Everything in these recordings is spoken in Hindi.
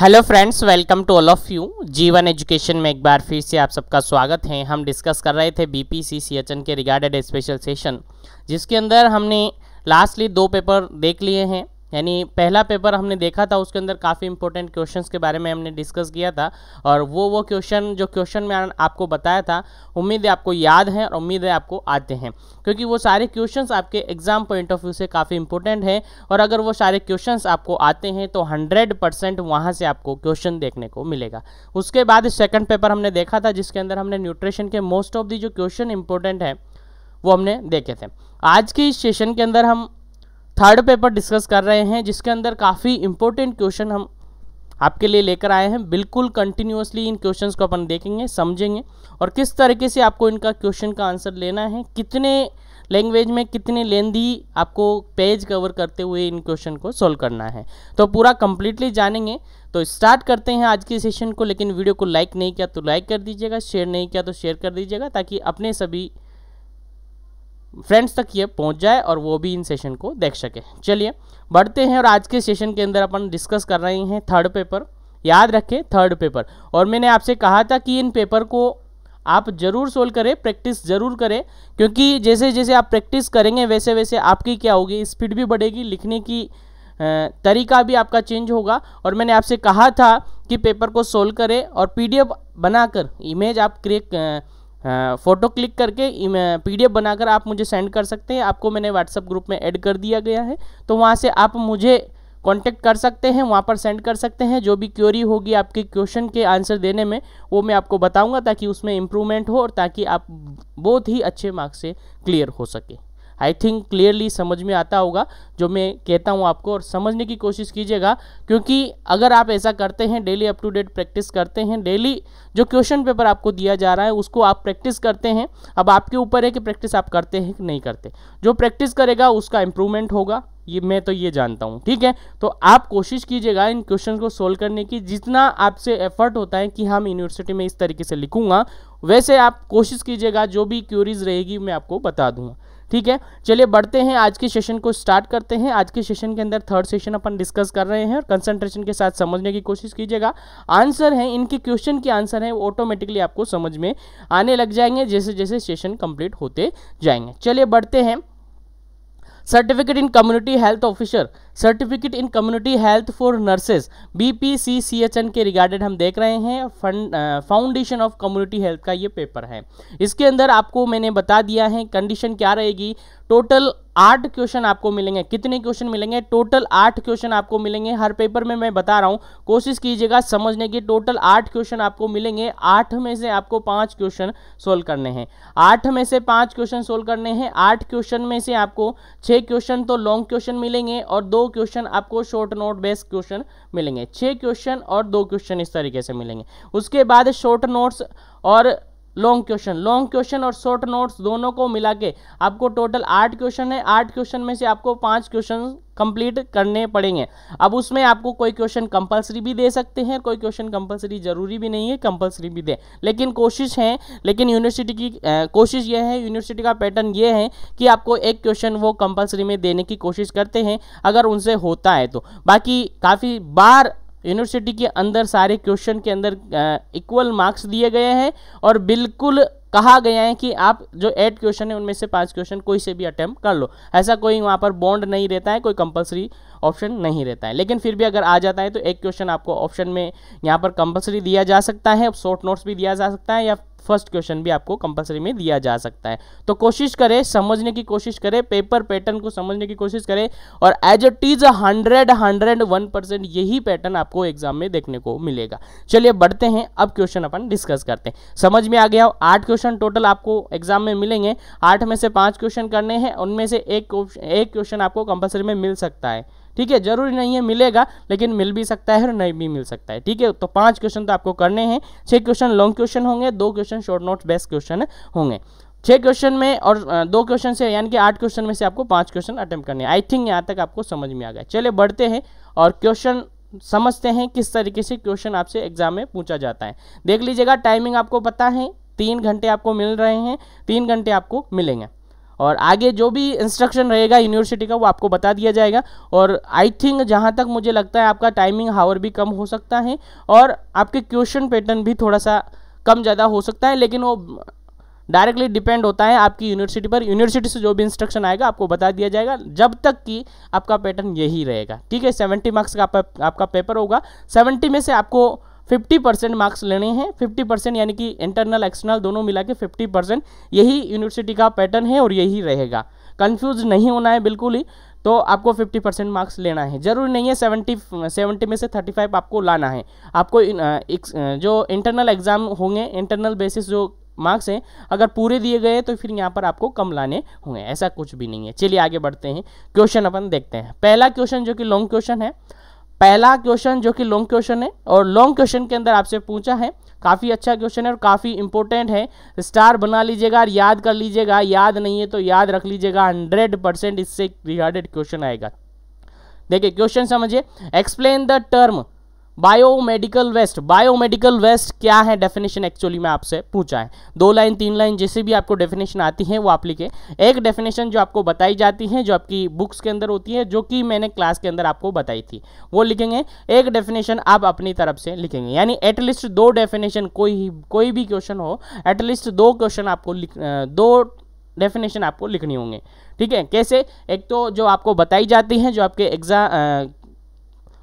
hello friends welcome to all of you Jeevan education में एक बार फिर से आप सबका स्वागत है हम डिस्कस कर रहे थे बीपीसी सीएचएन के रिगार्डेड स्पेशल सेशन जिसके अंदर हमने लास्टली दो पेपर देख लिए हैं यानी पहला पेपर हमने देखा था उसके अंदर काफ़ी इंपॉर्टेंट क्वेश्चंस के बारे में हमने डिस्कस किया था और वो वो क्वेश्चन जो क्वेश्चन में आपको बताया था उम्मीद है आपको याद है और उम्मीद है आपको आते हैं क्योंकि वो सारे क्वेश्चंस आपके एग्जाम पॉइंट ऑफ व्यू से काफ़ी इंपॉर्टेंट है और अगर वो सारे क्वेश्चन आपको आते हैं तो हंड्रेड परसेंट वहाँ से आपको क्वेश्चन देखने को मिलेगा उसके बाद सेकेंड पेपर हमने देखा था जिसके अंदर हमने न्यूट्रिशन के मोस्ट ऑफ दी जो क्वेश्चन इंपॉर्टेंट हैं वो हमने देखे थे आज के इस सेशन के अंदर हम थर्ड पेपर डिस्कस कर रहे हैं जिसके अंदर काफ़ी इंपॉर्टेंट क्वेश्चन हम आपके लिए लेकर आए हैं बिल्कुल कंटिन्यूसली इन क्वेश्चंस को अपन देखेंगे समझेंगे और किस तरीके से आपको इनका क्वेश्चन का आंसर लेना है कितने लैंग्वेज में कितने लेंदी आपको पेज कवर करते हुए इन क्वेश्चन को सॉल्व करना है तो पूरा कंप्लीटली जानेंगे तो स्टार्ट करते हैं आज के सेशन को लेकिन वीडियो को लाइक नहीं किया तो लाइक कर दीजिएगा शेयर नहीं किया तो शेयर कर दीजिएगा ताकि अपने सभी फ्रेंड्स तक ये पहुंच जाए और वो भी इन सेशन को देख सके चलिए बढ़ते हैं और आज के सेशन के अंदर अपन डिस्कस कर रहे हैं थर्ड पेपर याद रखें थर्ड पेपर और मैंने आपसे कहा था कि इन पेपर को आप जरूर सोल्व करें प्रैक्टिस जरूर करें क्योंकि जैसे जैसे आप प्रैक्टिस करेंगे वैसे वैसे आपकी क्या होगी स्पीड भी बढ़ेगी लिखने की तरीका भी आपका चेंज होगा और मैंने आपसे कहा था कि पेपर को सोल्व करें और पी बनाकर इमेज आप क्रिएट फ़ोटो क्लिक करके पीडीएफ बनाकर आप मुझे सेंड कर सकते हैं आपको मैंने व्हाट्सअप ग्रुप में ऐड कर दिया गया है तो वहाँ से आप मुझे कांटेक्ट कर सकते हैं वहाँ पर सेंड कर सकते हैं जो भी क्योरी होगी आपके क्वेश्चन के आंसर देने में वो मैं आपको बताऊँगा ताकि उसमें इम्प्रूवमेंट हो और ताकि आप बहुत ही अच्छे मार्क्स से क्लियर हो सके आई थिंक क्लियरली समझ में आता होगा जो मैं कहता हूँ आपको और समझने की कोशिश कीजिएगा क्योंकि अगर आप ऐसा करते हैं daily up to date practice करते हैं डेली जो क्वेश्चन पेपर आपको दिया जा रहा है उसको आप प्रैक्टिस करते हैं अब आपके ऊपर है कि प्रैक्टिस आप करते हैं कि नहीं करते जो प्रैक्टिस करेगा उसका इम्प्रूवमेंट होगा ये मैं तो ये जानता हूँ ठीक है तो आप कोशिश कीजिएगा इन क्वेश्चन को सोल्व करने की जितना आपसे एफर्ट होता है कि हम हाँ, यूनिवर्सिटी में इस तरीके से लिखूंगा वैसे आप कोशिश कीजिएगा जो भी क्यूरीज रहेगी मैं आपको बता दूंगा ठीक है चलिए बढ़ते हैं आज के सेशन को स्टार्ट करते हैं आज के सेशन के अंदर थर्ड सेशन अपन डिस्कस कर रहे हैं और कंसंट्रेशन के साथ समझने की कोशिश कीजिएगा आंसर है इनके क्वेश्चन के आंसर है वो ऑटोमेटिकली आपको समझ में आने लग जाएंगे जैसे जैसे सेशन कंप्लीट होते जाएंगे चलिए बढ़ते हैं certificate in community health officer certificate in community health for nurses B P C C H N के रिगार्डेड हम देख रहे हैं फाउंडेशन ऑफ कम्युनिटी हेल्थ का ये पेपर है इसके अंदर आपको मैंने बता दिया है कंडीशन क्या रहेगी टोटल आठ क्वेश्चन आपको मिलेंगे कितने क्वेश्चन मिलेंगे टोटल आठ क्वेश्चन आपको मिलेंगे हर पेपर में मैं बता रहा हूँ कोशिश कीजिएगा समझने की टोटल आठ क्वेश्चन आपको मिलेंगे आठ में से आपको पांच क्वेश्चन सोल्व करने हैं आठ में से पाँच क्वेश्चन सोल्व करने हैं आठ क्वेश्चन में से आपको छः क्वेश्चन तो लॉन्ग क्वेश्चन मिलेंगे और दो क्वेश्चन आपको शॉर्ट नोट बेस्ड क्वेश्चन मिलेंगे छः क्वेश्चन और दो क्वेश्चन इस तरीके से मिलेंगे उसके बाद शॉर्ट नोट्स और लॉन्ग क्वेश्चन लॉन्ग क्वेश्चन और शॉर्ट नोट्स दोनों को मिला के आपको टोटल आठ क्वेश्चन है आठ क्वेश्चन में से आपको पांच क्वेश्चन कंप्लीट करने पड़ेंगे अब उसमें आपको कोई क्वेश्चन कंपलसरी भी दे सकते हैं कोई क्वेश्चन कंपलसरी जरूरी भी नहीं है कंपलसरी भी दे लेकिन कोशिश है लेकिन यूनिवर्सिटी की कोशिश यह है यूनिवर्सिटी का पैटर्न ये है कि आपको एक क्वेश्चन वो कंपलसरी में देने की कोशिश करते हैं अगर उनसे होता है तो बाकी काफ़ी बार यूनिवर्सिटी के अंदर सारे क्वेश्चन के अंदर इक्वल मार्क्स दिए गए हैं और बिल्कुल कहा गया है कि आप जो एट क्वेश्चन है उनमें से पांच क्वेश्चन कोई से भी अटैम्प्ट कर लो ऐसा कोई वहाँ पर बॉन्ड नहीं रहता है कोई कंपलसरी ऑप्शन नहीं रहता है लेकिन फिर भी अगर आ जाता है तो एक क्वेश्चन आपको ऑप्शन में यहाँ पर कंपलसरी दिया जा सकता है शॉर्ट नोट्स भी दिया जा सकता है या फर्स्ट क्वेश्चन भी आपको कंपलसरी में दिया जा सकता है तो कोशिश करें समझने की कोशिश करें पेपर पैटर्न को समझने की कोशिश करें और as it is hundred hundred one percent यही पैटर्न आपको एग्जाम में देखने को मिलेगा चलिए बढ़ते हैं अब क्वेश्चन अपन डिस्कस करते हैं समझ में आ गया हो आठ क्वेश्चन टोटल आपको एग्जाम में मिलेंगे आठ में से पांच क्वेश्चन करने हैं उनमें से एक क्वेश्चन आपको कंपल्सरी में मिल सकता है ठीक है जरूरी नहीं है मिलेगा लेकिन मिल भी सकता है और नहीं भी मिल सकता है ठीक है तो पांच क्वेश्चन तो आपको करने हैं छह क्वेश्चन लॉन्ग क्वेश्चन होंगे दो question short note best question होंगे छह क्वेश्चन में और दो क्वेश्चन से यानी कि आठ क्वेश्चन में से आपको पांच क्वेश्चन अटेम्प्ट करने आई थिंक यहाँ तक आपको समझ में आ गया चले बढ़ते हैं और क्वेश्चन समझते हैं किस तरीके से क्वेश्चन आपसे एग्जाम में पूछा जाता है देख लीजिएगा टाइमिंग आपको पता है तीन घंटे आपको मिल रहे हैं तीन घंटे आपको मिलेंगे और आगे जो भी इंस्ट्रक्शन रहेगा यूनिवर्सिटी का वो आपको बता दिया जाएगा और आई थिंक जहाँ तक मुझे लगता है आपका टाइमिंग हावर भी कम हो सकता है और आपके क्वेश्चन पैटर्न भी थोड़ा सा कम ज़्यादा हो सकता है लेकिन वो डायरेक्टली डिपेंड होता है आपकी यूनिवर्सिटी पर यूनिवर्सिटी से जो भी इंस्ट्रक्शन आएगा आपको बता दिया जाएगा जब तक कि आपका पैटर्न यही रहेगा ठीक है सेवेंटी मार्क्स का आपका आपका पेपर होगा सेवेंटी में से आपको फिफ्टी परसेंट मार्क्स लेने हैं फिफ्टी परसेंट यानी कि इंटरनल एक्सटर्नल दोनों मिला के फिफ्टी परसेंट यही यूनिवर्सिटी का पैटर्न है और यही रहेगा कन्फ्यूज नहीं होना है बिल्कुल ही तो आपको 50 परसेंट मार्क्स लेना है जरूरी नहीं है 70 70 में से 35 आपको लाना है आपको इन, एक, जो इंटरनल एग्ज़ाम होंगे इंटरनल बेसिस जो मार्क्स हैं अगर पूरे दिए गए तो फिर यहाँ पर आपको कम लाने होंगे ऐसा कुछ भी नहीं है चलिए आगे बढ़ते हैं क्वेश्चन अपन देखते हैं पहला क्वेश्चन जो कि लॉन्ग क्वेश्चन है पहला क्वेश्चन जो कि लॉन्ग क्वेश्चन है और लॉन्ग क्वेश्चन के अंदर आपसे पूछा है काफ़ी अच्छा क्वेश्चन है और काफ़ी इंपॉर्टेंट है स्टार बना लीजिएगा और याद कर लीजिएगा याद नहीं है तो याद रख लीजिएगा हंड्रेड परसेंट इससे रिगार्डेड क्वेश्चन आएगा देखिए क्वेश्चन समझिए explain the term biomedical waste biomedical waste क्या है डेफिनेशन एक्चुअली में आपसे पूछा है दो लाइन तीन लाइन जैसे भी आपको डेफिनेशन आती है वो आप लिखे एक डेफिनेशन जो आपको बताई जाती है जो आपकी बुक्स के अंदर होती है जो कि मैंने क्लास के अंदर आपको बताई थी वो लिखेंगे एक डेफिनेशन आप अपनी तरफ से लिखेंगे यानी एटलीस्ट दो डेफिनेशन कोई कोई भी क्वेश्चन हो एटलीस्ट दो क्वेश्चन आपको लिख दो डेफिनेशन आपको लिखनी होंगे ठीक है कैसे एक तो जो आपको बताई जाती है जो आपके एग्जाम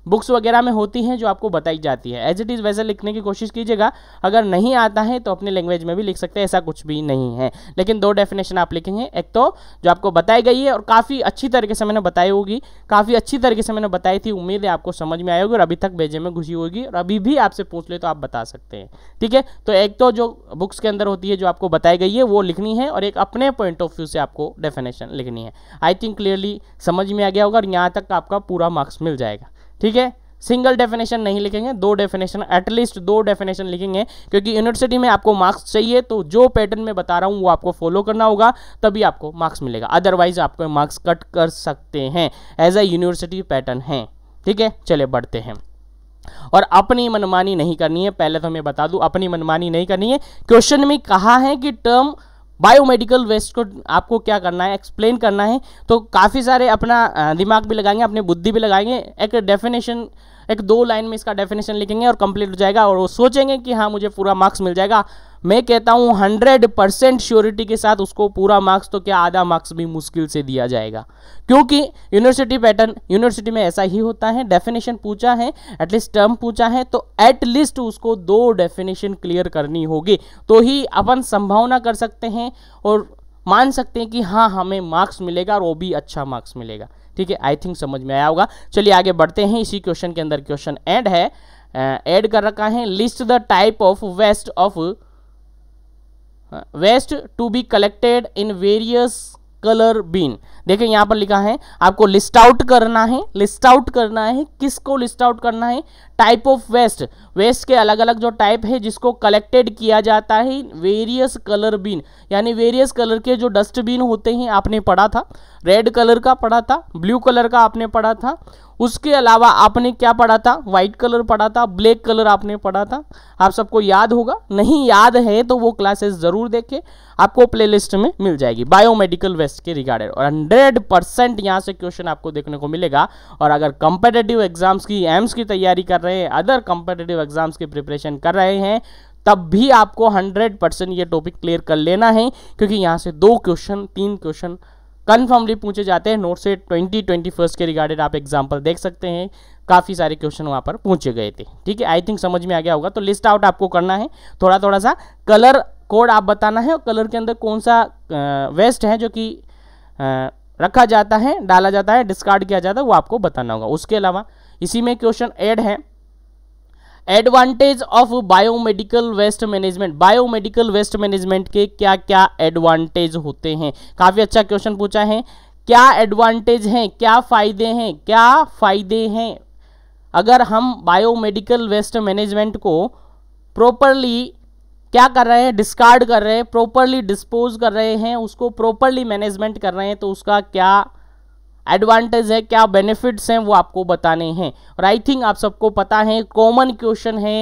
बुक्स वगैरह में होती हैं जो आपको बताई जाती है एज इट इज़ वैसे लिखने की कोशिश कीजिएगा अगर नहीं आता है तो अपने लैंग्वेज में भी लिख सकते हैं ऐसा कुछ भी नहीं है लेकिन दो डेफिनेशन आप लिखेंगे एक तो जो आपको बताई गई है और काफ़ी अच्छी तरीके से मैंने बताई होगी काफ़ी अच्छी तरीके से मैंने बताई थी उम्मीद है आपको समझ में आई होगी और अभी तक भेजे में घुसी होगी और अभी भी आपसे पूछ ले तो आप बता सकते हैं ठीक है तो एक तो जो बुक्स के अंदर होती है जो आपको बताई गई है वो लिखनी है और एक अपने पॉइंट ऑफ व्यू से आपको डेफिनेशन लिखनी है आई थिंक क्लियरली समझ में आ गया होगा और यहाँ तक आपका पूरा मार्क्स मिल जाएगा ठीक है सिंगल डेफिनेशन नहीं लिखेंगे दो डेफिनेशन एटलीस्ट दो डेफिनेशन लिखेंगे क्योंकि यूनिवर्सिटी में आपको मार्क्स चाहिए तो जो पैटर्न मैं बता रहा हूँ वो आपको फॉलो करना होगा तभी आपको मार्क्स मिलेगा अदरवाइज आपको मार्क्स कट कर सकते हैं एज ए यूनिवर्सिटी पैटर्न है ठीक है चले बढ़ते हैं और अपनी मनमानी नहीं करनी है पहले तो मैं बता दूं अपनी मनमानी नहीं करनी है क्वेश्चन में कहा है कि टर्म बायोमेडिकल वेस्ट को आपको क्या करना है एक्सप्लेन करना है तो काफ़ी सारे अपना दिमाग भी लगाएंगे अपने बुद्धि भी लगाएंगे एक डेफिनेशन एक दो लाइन में इसका डेफिनेशन लिखेंगे और कंप्लीट हो जाएगा और वो सोचेंगे कि हाँ मुझे पूरा मार्क्स मिल जाएगा मैं कहता हूँ हंड्रेड परसेंट श्योरिटी के साथ उसको पूरा मार्क्स तो क्या आधा मार्क्स भी मुश्किल से दिया जाएगा क्योंकि यूनिवर्सिटी पैटर्न यूनिवर्सिटी में ऐसा ही होता है डेफिनेशन पूछा है एटलीस्ट टर्म पूछा है तो एटलीस्ट उसको दो डेफिनेशन क्लियर करनी होगी तो ही अपन संभावना कर सकते हैं और मान सकते हैं कि हाँ हमें मार्क्स मिलेगा और वो भी अच्छा मार्क्स मिलेगा ठीक है आई थिंक समझ में आया होगा चलिए आगे बढ़ते हैं इसी क्वेश्चन के अंदर क्वेश्चन एड है एड कर रखा है list the type of waste of waste to be collected in various colour bin देखिए यहां पर लिखा है आपको लिस्ट आउट करना है लिस्ट आउट करना है किसको लिस्ट आउट करना है टाइप ऑफ वेस्ट वेस्ट के अलग अलग जो टाइप है जिसको कलेक्टेड किया जाता है वेरियस कलर बिन यानी वेरियस कलर के जो डस्टबिन होते हैं आपने पढ़ा था रेड कलर का पढ़ा था ब्लू कलर का आपने पढ़ा था उसके अलावा आपने क्या पढ़ा था व्हाइट कलर पढ़ा था ब्लैक कलर आपने पढ़ा था आप सबको याद होगा नहीं याद है तो वो क्लासेस ज़रूर देखें आपको प्लेलिस्ट में मिल जाएगी बायोमेडिकल वेस्ट के रिगार्डेड और हंड्रेड परसेंट यहाँ से क्वेश्चन आपको देखने को मिलेगा और अगर कंपेटेटिव एग्जाम्स की एम्स की तैयारी कर रहे हैं अदर कंपटेटिव एग्जाम्स की प्रिपरेशन कर रहे हैं तब भी आपको 100 परसेंट ये टॉपिक क्लियर कर लेना है क्योंकि यहाँ से दो क्वेश्चन तीन क्वेश्चन कन्फर्मली पूछे जाते हैं नोट से ट्वेंटी ट्वेंटी फर्स्ट के रिगार्डेड आप एग्जाम्पल देख सकते हैं काफ़ी सारे क्वेश्चन वहाँ पर पूछे गए थे ठीक है आई थिंक समझ में आ गया होगा तो लिस्ट आउट आपको करना है थोड़ा थोड़ा सा कलर कोड आप बताना है और कलर के अंदर कौन सा वेस्ट है जो कि रखा जाता है डाला जाता है डिस्कार्ड किया जाता है वो आपको बताना होगा उसके अलावा इसी में क्वेश्चन ऐड है advantage of biomedical waste management biomedical waste management के क्या क्या एडवांटेज होते हैं काफ़ी अच्छा क्वेश्चन पूछा है क्या एडवांटेज हैं क्या फ़ायदे हैं क्या फ़ायदे हैं अगर हम बायोमेडिकल वेस्ट मैनेजमेंट को प्रॉपरली क्या कर रहे हैं डिस्कार्ड कर रहे हैं प्रॉपरली डिस्पोज कर रहे हैं उसको प्रॉपरली मैनेजमेंट कर रहे हैं तो उसका क्या एडवांटेज है क्या बेनिफिट्स हैं वो आपको बताने हैं और आई थिंक आप सबको पता है कॉमन क्वेश्चन है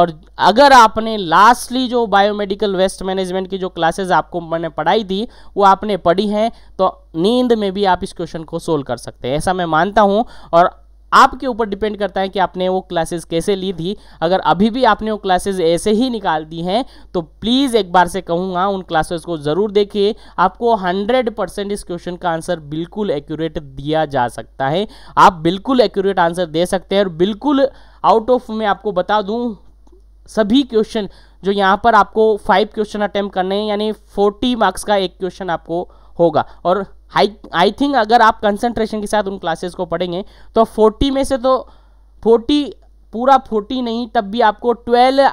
और अगर आपने लास्टली जो बायोमेडिकल वेस्ट मैनेजमेंट की जो क्लासेस आपको मैंने पढ़ाई थी वो आपने पढ़ी हैं तो नींद में भी आप इस क्वेश्चन को सोल्व कर सकते हैं ऐसा मैं मानता हूँ और आपके ऊपर डिपेंड करता है कि आपने वो क्लासेस कैसे ली थी अगर अभी भी आपने वो क्लासेस ऐसे ही निकाल दी हैं तो प्लीज़ एक बार से कहूँगा उन क्लासेस को ज़रूर देखिए आपको हंड्रेड परसेंट इस क्वेश्चन का आंसर बिल्कुल एक्यूरेट दिया जा सकता है आप बिल्कुल एक्यूरेट आंसर दे सकते हैं और बिल्कुल आउट ऑफ मैं आपको बता दूँ सभी क्वेश्चन जो यहाँ पर आपको फाइव क्वेश्चन अटैम्प्ट करने हैं यानी फोर्टी मार्क्स का एक क्वेश्चन आपको होगा और आई आई थिंक अगर आप कंसंट्रेशन के साथ उन क्लासेस को पढ़ेंगे तो फोर्टी में से तो फोर्टी पूरा फोर्टी नहीं तब भी आपको ट्वेल्व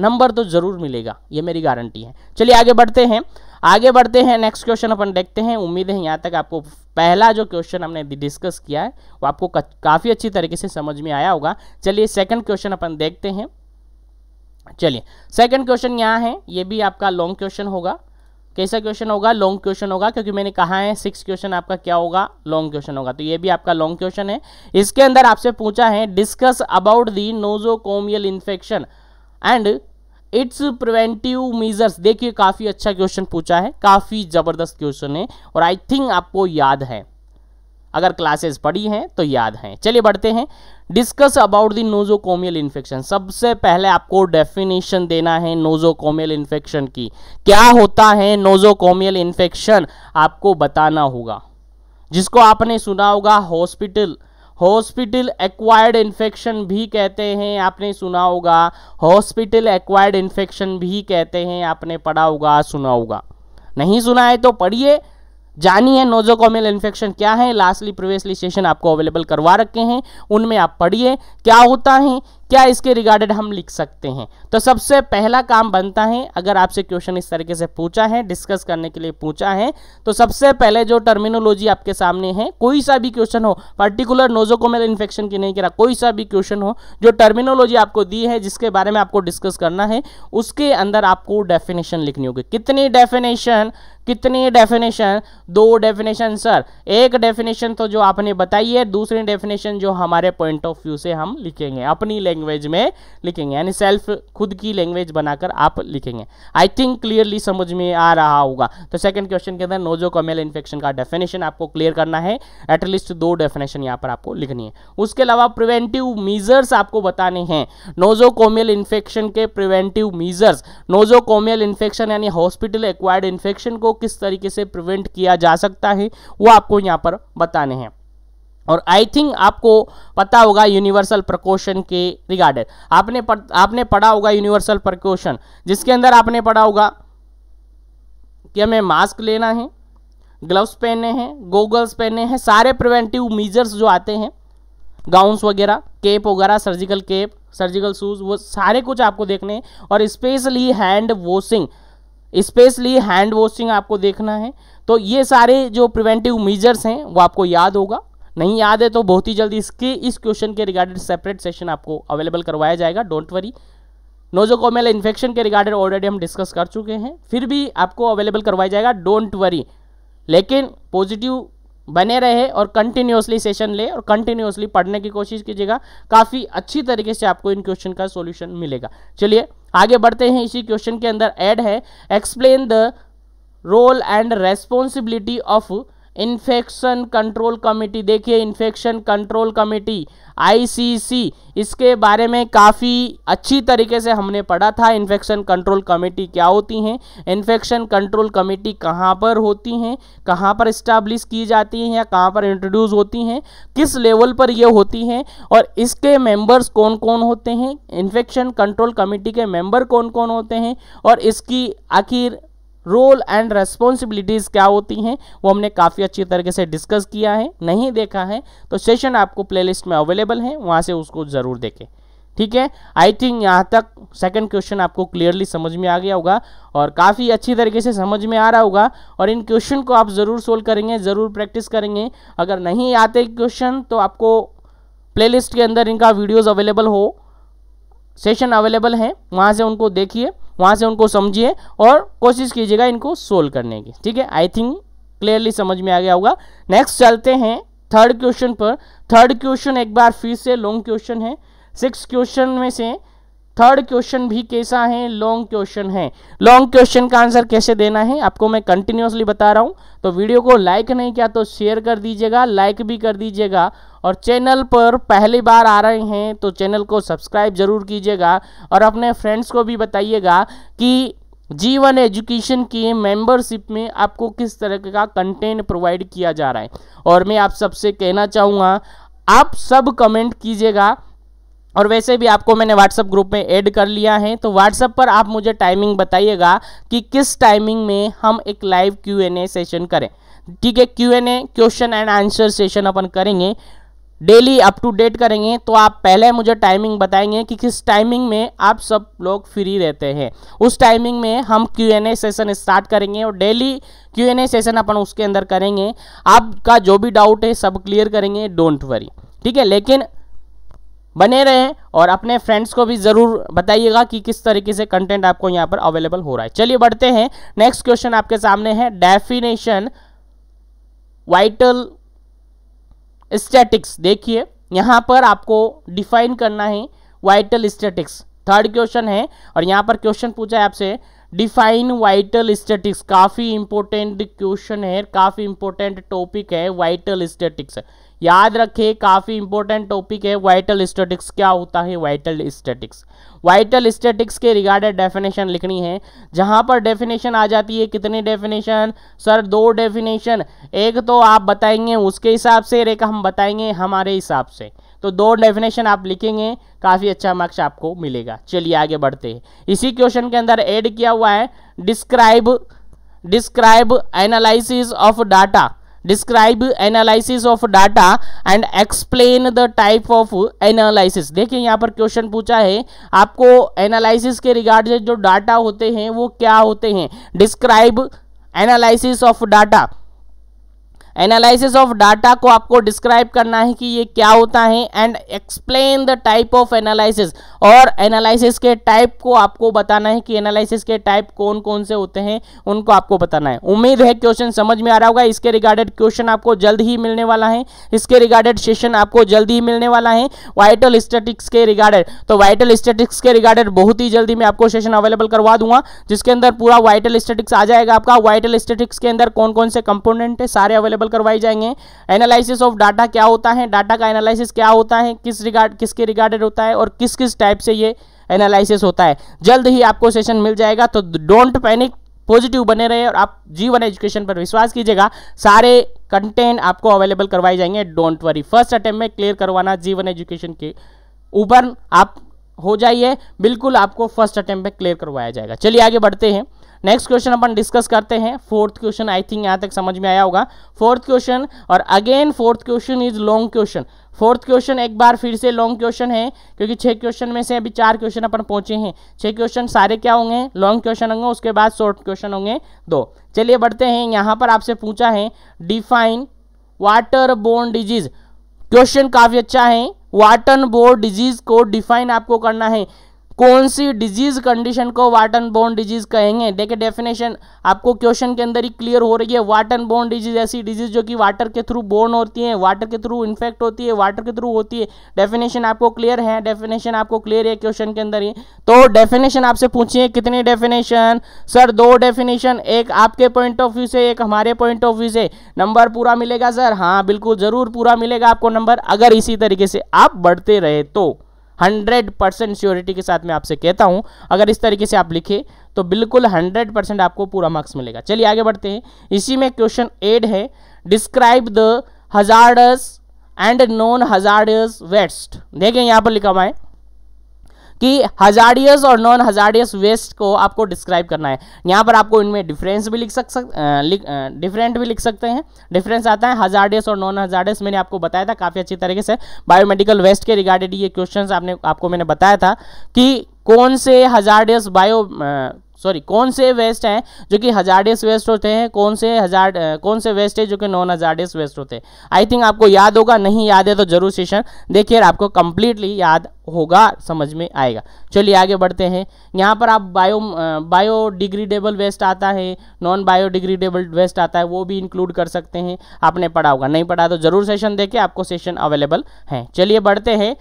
नंबर तो ज़रूर मिलेगा ये मेरी गारंटी है चलिए आगे बढ़ते हैं आगे बढ़ते हैं नेक्स्ट क्वेश्चन अपन देखते हैं उम्मीद है यहाँ तक आपको पहला जो क्वेश्चन हमने डिस्कस किया है वो आपको काफ़ी अच्छी तरीके से समझ में आया होगा चलिए सेकंड क्वेश्चन अपन देखते हैं चलिए सेकंड क्वेश्चन यहाँ है ये भी आपका लॉन्ग क्वेश्चन होगा कैसा क्वेश्चन होगा लॉन्ग क्वेश्चन होगा क्योंकि मैंने कहा है सिक्स क्वेश्चन आपका क्या होगा लॉन्ग क्वेश्चन होगा तो ये भी आपका लॉन्ग क्वेश्चन है इसके अंदर आपसे पूछा है discuss about the nosocomial infection and its preventive measures देखिए काफ़ी अच्छा क्वेश्चन पूछा है काफ़ी ज़बरदस्त क्वेश्चन है और आई थिंक आपको याद है अगर क्लासेस पढ़ी हैं तो याद हैं चलिए बढ़ते हैं discuss about the nosocomial infection सबसे पहले आपको डेफिनेशन देना है नोजोकोमियल इन्फेक्शन की क्या होता है नोजोकोमियल इन्फेक्शन आपको बताना होगा जिसको आपने सुना होगा हॉस्पिटल हॉस्पिटल एक्वायर्ड इन्फेक्शन भी कहते हैं आपने सुना होगा हॉस्पिटल एक्वायर्ड इन्फेक्शन भी कहते हैं आपने पढ़ा होगा सुना होगा नहीं सुना है तो पढ़िए जानिए नोजोकोमल इन्फेक्शन क्या है लास्टली प्रीवियसली सेशन आपको अवेलेबल करवा रखे हैं उनमें आप पढ़िए क्या होता है क्या इसके रिगार्डेड हम लिख सकते हैं तो सबसे पहला काम बनता है अगर आपसे क्वेश्चन इस तरीके से पूछा है डिस्कस करने के लिए पूछा है तो सबसे पहले जो टर्मिनोलॉजी आपके सामने है कोई सा भी क्वेश्चन हो पर्टिकुलर नोजोकोमल इन्फेक्शन की नहीं करा कोई सा भी क्वेश्चन हो जो टर्मिनोलॉजी आपको दी है जिसके बारे में आपको डिस्कस करना है उसके अंदर आपको डेफिनेशन लिखनी होगी कितनी डेफिनेशन कितनी डेफिनेशन दो डेफिनेशन सर एक डेफिनेशन तो जो आपने बताई है दूसरी डेफिनेशन जो हमारे पॉइंट ऑफ व्यू से हम लिखेंगे अपनी लैंग्वेज में लिखेंगे यानी सेल्फ खुद की लैंग्वेज बनाकर आप लिखेंगे आई थिंक क्लियरली समझ में आ रहा होगा तो सेकंड क्वेश्चन के अंदर नोजो कमेल इन्फेक्शन का डेफिनेशन आपको क्लियर करना है एटलीस्ट दो डेफिनेशन यहाँ पर आपको लिखनी है उसके अलावा प्रिवेंटिव मीजर्स आपको बताने हैं नोजो कोमियल इन्फेक्शन के preventive measures nosocomial infection यानी हॉस्पिटल एक्वायर्ड इन्फेक्शन को किस तरीके से प्रिवेंट किया जा सकता है वो आपको यहाँ पर बताने हैं और आई थिंक आपको पता होगा यूनिवर्सल प्रकोशन के रिगार्डेड आपने पढ़, आपने पढ़ा होगा यूनिवर्सल प्रकोशन जिसके अंदर आपने पढ़ा होगा कि हमें मास्क लेना है ग्लव्स पहनने हैं गोगल्स पहनने हैं सारे प्रिवेंटिव मीजर्स जो आते हैं गाउन्स वगैरह केप वगैरह सर्जिकल केप सर्जिकल शूज़ वो सारे कुछ आपको देखने हैं और specially hand washing specially hand washing आपको देखना है तो ये सारे जो प्रिवेंटिव मीजर्स हैं वो आपको याद होगा नहीं याद है तो बहुत ही जल्दी इसके इस क्वेश्चन के रिगार्डेड सेपरेट सेशन आपको अवेलेबल करवाया जाएगा डोंट वरी नोजोकोमेल इन्फेक्शन के रिगार्डेड ऑलरेडी हम डिस्कस कर चुके हैं फिर भी आपको अवेलेबल करवाया जाएगा डोंट वरी लेकिन पॉजिटिव बने रहे और कंटिन्यूसली सेशन ले और कंटिन्यूसली पढ़ने की कोशिश कीजिएगा काफ़ी अच्छी तरीके से आपको इन क्वेश्चन का सॉल्यूशन मिलेगा चलिए आगे बढ़ते हैं इसी क्वेश्चन के अंदर ऐड है explain the role and responsibility of infection control committee देखिए इन्फेक्शन कंट्रोल कमेटी आईसीसी इसके बारे में काफ़ी अच्छी तरीके से हमने पढ़ा था इन्फेक्शन कंट्रोल कमेटी क्या होती हैं इन्फेक्शन कंट्रोल कमेटी कहाँ पर होती हैं कहाँ पर इस्टाब्लिश की जाती हैं या कहाँ पर इंट्रोड्यूस होती हैं किस लेवल पर ये होती हैं और इसके मेंबर्स कौन कौन होते हैं इन्फेक्शन कंट्रोल कमेटी के मेम्बर कौन कौन होते हैं और इसकी आखिर रोल एंड रेस्पॉन्सिबिलिटीज़ क्या होती हैं वो हमने काफ़ी अच्छी तरीके से डिस्कस किया है नहीं देखा है तो सेशन आपको प्लेलिस्ट में अवेलेबल है वहाँ से उसको ज़रूर देखें ठीक है आई थिंक यहाँ तक सेकंड क्वेश्चन आपको क्लियरली समझ में आ गया होगा और काफ़ी अच्छी तरीके से समझ में आ रहा होगा और इन क्वेश्चन को आप ज़रूर सोल्व करेंगे ज़रूर प्रैक्टिस करेंगे अगर नहीं आते क्वेश्चन तो आपको प्लेलिस्ट के अंदर इनका वीडियोज़ अवेलेबल हो सेशन अवेलेबल हैं वहाँ से उनको देखिए वहाँ से उनको समझिए और कोशिश कीजिएगा इनको सोल्व करने की ठीक है आई थिंक क्लियरली समझ में आ गया होगा नेक्स्ट चलते हैं थर्ड क्वेश्चन पर थर्ड क्वेश्चन एक बार फिर से लॉन्ग क्वेश्चन है सिक्स क्वेश्चन में से थर्ड क्वेश्चन भी कैसा है लॉन्ग क्वेश्चन है लॉन्ग क्वेश्चन का आंसर कैसे देना है आपको मैं कंटिन्यूसली बता रहा हूँ तो वीडियो को लाइक नहीं किया तो शेयर कर दीजिएगा लाइक भी कर दीजिएगा और चैनल पर पहली बार आ रहे हैं तो चैनल को सब्सक्राइब जरूर कीजिएगा और अपने फ्रेंड्स को भी बताइएगा कि जीवन एजुकेशन की मेंबरशिप में आपको किस तरह का कंटेंट प्रोवाइड किया जा रहा है और मैं आप सबसे कहना चाहूँगा आप सब कमेंट कीजिएगा और वैसे भी आपको मैंने व्हाट्सअप ग्रुप में ऐड कर लिया है तो व्हाट्सअप पर आप मुझे टाइमिंग बताइएगा कि किस टाइमिंग में हम एक live Q N A session करें ठीक है Q N A question and answer session अपन करेंगे डेली अप टू डेट करेंगे तो आप पहले मुझे टाइमिंग बताएंगे कि किस टाइमिंग में आप सब लोग फ्री रहते हैं उस टाइमिंग में हम Q N A session start करेंगे और daily Q N A session अपन उसके अंदर करेंगे आपका जो भी डाउट है सब क्लियर करेंगे डोंट वरी ठीक है लेकिन बने रहें और अपने फ्रेंड्स को भी ज़रूर बताइएगा कि किस तरीके से कंटेंट आपको यहाँ पर अवेलेबल हो रहा है चलिए बढ़ते हैं नेक्स्ट क्वेश्चन आपके सामने है डेफिनेशन वाइटल स्टैटिक्स देखिए यहाँ पर आपको डिफाइन करना है वाइटल स्टैटिक्स थर्ड क्वेश्चन है और यहाँ पर क्वेश्चन पूछा है आपसे डिफाइन वाइटल स्टैटिक्स काफ़ी इंपॉर्टेंट क्वेश्चन है काफ़ी इंपॉर्टेंट टॉपिक है वाइटल स्टैटिक्स याद रखें काफ़ी इंपॉर्टेंट टॉपिक है वाइटल स्टेटिक्स क्या होता है वाइटल स्टेटिक्स वाइटल स्टेटिक्स के रिगार्डेड डेफिनेशन लिखनी है जहां पर डेफिनेशन आ जाती है कितनी डेफिनेशन सर दो डेफिनेशन एक तो आप बताएंगे उसके हिसाब से एक हम बताएंगे हमारे हिसाब से तो दो डेफिनेशन आप लिखेंगे काफ़ी अच्छा मार्क्स आपको मिलेगा चलिए आगे बढ़ते हैं इसी क्वेश्चन के अंदर एड किया हुआ है describe describe analysis of data describe analysis of data and explain the type of analysis देखिए यहाँ पर क्वेश्चन पूछा है आपको एनालिसिस के रिगार्ड से जो डाटा होते हैं वो क्या होते हैं describe analysis of data analysis of data को आपको डिस्क्राइब करना है कि ये क्या होता है and explain the type of analysis और एनालिसिस के टाइप को आपको बताना है कि एनालिसिस के टाइप कौन कौन से होते हैं उनको आपको बताना है उम्मीद है क्वेश्चन समझ में आ रहा होगा इसके रिगार्डेड क्वेश्चन आपको जल्द ही मिलने वाला है इसके रिगार्डेड सेशन आपको जल्द ही मिलने वाला है वाइटल स्टेटिक्स के रिगार्डेड तो वाइटल स्टेटिक्स के रिगार्डेड बहुत ही जल्दी मैं आपको सेशन अवेलेबल करवा दूंगा जिसके अंदर पूरा वाइटल स्टेटिक्स आ जाएगा आपका वाइटल स्टेटिक्स के अंदर कौन कौन से कंपोनेंट है सारे अवेलेबल सैंपल करवाए जाएंगे एनालिसिस ऑफ डाटा क्या होता है डाटा का एनालिसिस क्या होता है किस रिगार्ड किसके रिगार्डेड होता है और किस किस टाइप से ये एनालिसिस होता है जल्द ही आपको सेशन मिल जाएगा तो डोंट पैनिक पॉजिटिव बने रहे और आप जीवन एजुकेशन पर विश्वास कीजिएगा सारे कंटेंट आपको अवेलेबल करवाए जाएंगे डोंट वरी फर्स्ट अटेम्प्ट में क्लियर करवाना जीवन एजुकेशन के ऊपर आप हो जाइए बिल्कुल आपको फर्स्ट अटेम्प्ट में क्लियर करवाया जाएगा चलिए आगे बढ़ते हैं नेक्स्ट क्वेश्चन अपन डिस्कस करते हैं फोर्थ क्वेश्चन आई थिंक यहाँ तक समझ में आया होगा फोर्थ क्वेश्चन और again fourth question is long question fourth question एक बार फिर से लॉन्ग क्वेश्चन है क्योंकि छः क्वेश्चन में से अभी चार क्वेश्चन अपन पहुंचे हैं छः क्वेश्चन सारे क्या होंगे लॉन्ग क्वेश्चन होंगे उसके बाद शॉर्ट क्वेश्चन होंगे दो चलिए बढ़ते हैं यहाँ पर आपसे पूछा है define water borne disease question काफ़ी अच्छा है वाटर बोर्न डिजीज को डिफाइन आपको करना है कौन सी डिजीज कंडीशन को वाटन बोन डिजीज कहेंगे देखिए डेफिनेशन आपको क्वेश्चन के अंदर ही क्लियर हो रही है वाटन बोन डिजीज ऐसी डिजीज जो कि वाटर के थ्रू बोन होती है वाटर के थ्रू इन्फेक्ट होती है वाटर के थ्रू होती है डेफिनेशन आपको क्लियर है डेफिनेशन आपको क्लियर है क्वेश्चन के अंदर ही तो डेफिनेशन आपसे पूछिए कितनी डेफिनेशन सर दो डेफिनेशन एक आपके पॉइंट ऑफ व्यू से एक हमारे पॉइंट ऑफ व्यू से नंबर पूरा मिलेगा सर हाँ बिल्कुल जरूर पूरा मिलेगा आपको नंबर अगर इसी तरीके से आप बढ़ते रहे तो हंड्रेड परसेंट श्योरिटी के साथ मैं आपसे कहता हूं अगर इस तरीके से आप लिखे तो बिल्कुल हंड्रेड परसेंट आपको पूरा मार्क्स मिलेगा चलिए आगे बढ़ते हैं इसी में क्वेश्चन एड है describe the hazardous and non hazardous waste देखें यहां पर लिखा हुआ है कि हजारियस और नॉन हजारियस वेस्ट को आपको डिस्क्राइब करना है यहाँ पर आपको इनमें डिफरेंस भी लिख सक डिफरेंट भी लिख सकते हैं डिफरेंस आता है हजारियस और नॉन हजारियस मैंने आपको बताया था काफ़ी अच्छी तरीके से बायोमेडिकल वेस्ट के रिगार्डेड ये क्वेश्चन आपने आपको मैंने बताया था कि कौन से हजारियस बायो सॉरी कौन से वेस्ट हैं जो कि हजारडेस वेस्ट होते हैं कौन से हजार कौन से वेस्ट है जो कि नॉन हजारडेस वेस्ट होते हैं आई थिंक आपको याद होगा नहीं याद है तो जरूर सेशन देखिए आपको कंप्लीटली याद होगा समझ में आएगा चलिए आगे बढ़ते हैं यहाँ पर आप बायो बायोडिग्रेडेबल वेस्ट आता है नॉन बायोडिग्रेडेबल वेस्ट आता है वो भी इंक्लूड कर सकते हैं आपने पढ़ा होगा नहीं पढ़ा तो जरूर सेशन देखे आपको सेशन अवेलेबल हैं चलिए बढ़ते हैं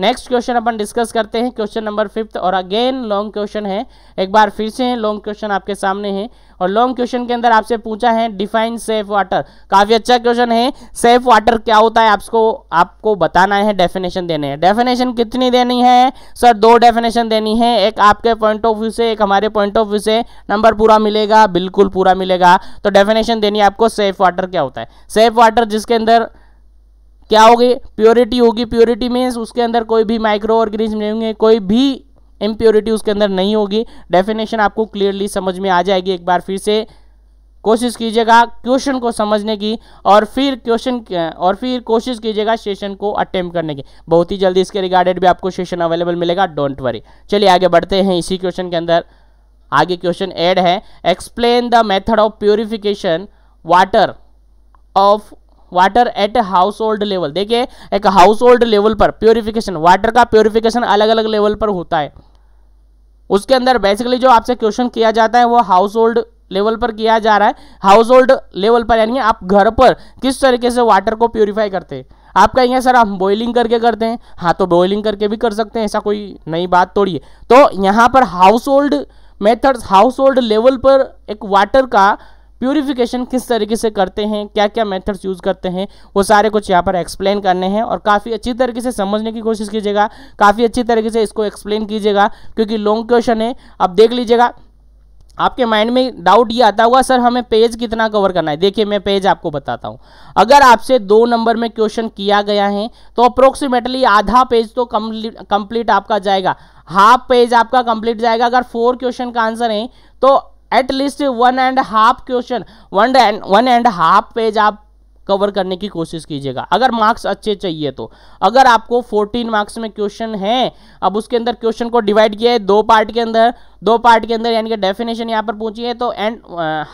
नेक्स्ट क्वेश्चन अपन डिस्कस करते हैं क्वेश्चन नंबर फिफ्थ और अगेन लॉन्ग क्वेश्चन है एक बार फिर से लॉन्ग क्वेश्चन आपके सामने है और लॉन्ग क्वेश्चन के अंदर आपसे पूछा है डिफाइन सेफ वाटर काफ़ी अच्छा क्वेश्चन है सेफ वाटर क्या होता है आपको आपको बताना है डेफिनेशन देने हैं डेफिनेशन कितनी देनी है सर दो डेफिनेशन देनी है एक आपके पॉइंट ऑफ व्यू से एक हमारे पॉइंट ऑफ व्यू से नंबर पूरा मिलेगा बिल्कुल पूरा मिलेगा तो डेफिनेशन देनी है आपको सेफ वाटर क्या होता है सेफ वाटर जिसके अंदर क्या होगी प्योरिटी होगी प्योरिटी मीन्स उसके अंदर कोई भी माइक्रो ऑर्गेनिज्म नहीं होंगे कोई भी इम्प्योरिटी उसके अंदर नहीं होगी डेफिनेशन आपको क्लियरली समझ में आ जाएगी एक बार फिर से कोशिश कीजिएगा क्वेश्चन को समझने की और फिर क्वेश्चन और फिर कोशिश कीजिएगा सेशन को अटेम्प्ट करने की बहुत ही जल्दी इसके रिगार्डेड भी आपको सेशन अवेलेबल मिलेगा डोंट वरी चलिए आगे बढ़ते हैं इसी क्वेश्चन के अंदर आगे क्वेश्चन ऐड है explain the method of purification water of water at household level देखिए एक हाउस होल्ड लेवल पर प्योरिफिकेशन वाटर का प्योरिफिकेशन अलग अलग लेवल पर होता है उसके अंदर बेसिकली जो आपसे क्वेश्चन किया जाता है वो हाउस होल्ड लेवल पर किया जा रहा है हाउस होल्ड लेवल पर यानी आप घर पर किस तरीके से वाटर को प्योरीफाई करते हैं आप कहेंगे सर हम बॉइलिंग करके करते हैं हाँ तो बॉइलिंग करके भी कर सकते हैं ऐसा कोई नई बात थोड़ी है तो यहाँ पर household methods household level पर एक वाटर का प्योरीफिकेशन किस तरीके से करते हैं क्या क्या मेथड्स यूज़ करते हैं वो सारे कुछ यहाँ पर एक्सप्लेन करने हैं और काफ़ी अच्छी तरीके से समझने की कोशिश कीजिएगा काफ़ी अच्छी तरीके से इसको एक्सप्लेन कीजिएगा क्योंकि लॉन्ग क्वेश्चन है आप देख लीजिएगा आपके माइंड में डाउट ये आता होगा सर हमें पेज कितना कवर करना है देखिए मैं पेज आपको बताता हूँ अगर आपसे दो नंबर में क्वेश्चन किया गया है तो अप्रोक्सीमेटली आधा पेज तो कम्प्लीट आपका जाएगा हाफ पेज आपका कंप्लीट जाएगा अगर फोर क्वेश्चन का आंसर है तो at least one and half question one and one and half page आप कवर करने की कोशिश कीजिएगा अगर मार्क्स अच्छे चाहिए तो अगर आपको 14 मार्क्स में क्वेश्चन है अब उसके अंदर क्वेश्चन को डिवाइड किया है दो पार्ट के अंदर दो पार्ट के अंदर यानी कि डेफिनेशन यहाँ पर पूछी है तो एंड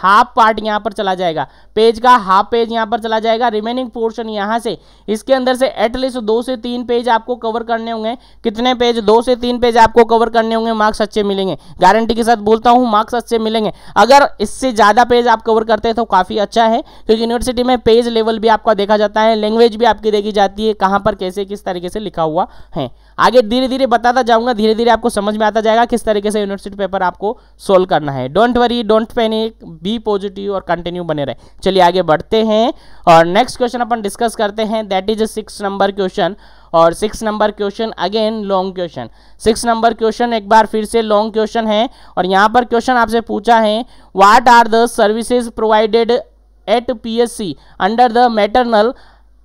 हाफ पार्ट यहाँ पर चला जाएगा पेज का हाफ पेज यहाँ पर चला जाएगा रिमेनिंग पोर्शन यहाँ से इसके अंदर से एटलीस्ट दो से तीन पेज आपको कवर करने होंगे कितने पेज दो से तीन पेज आपको कवर करने होंगे मार्क्स अच्छे मिलेंगे गारंटी के साथ बोलता हूँ मार्क्स अच्छे मिलेंगे अगर इससे ज़्यादा पेज आप कवर करते हैं तो काफ़ी अच्छा है क्योंकि यूनिवर्सिटी में पेज लेवल भी आपका देखा जाता है लैंग्वेज भी आपकी देखी जाती है कहाँ पर कैसे किस तरीके से लिखा हुआ है आगे धीरे धीरे बताता जाऊंगा धीरे धीरे आपको समझ में आता जाएगा किस तरीके से यूनिवर्सिटी पेपर आपको सोल्व करना है don't worry don't panic be positive और कंटिन्यू बने रहे चलिए आगे बढ़ते हैं और नेक्स्ट क्वेश्चन अपन डिस्कस करते हैं that is six number question और six number question again long question six number question एक बार फिर से लॉन्ग क्वेश्चन है और यहाँ पर क्वेश्चन आपसे पूछा है what are the services provided at PSC under the maternal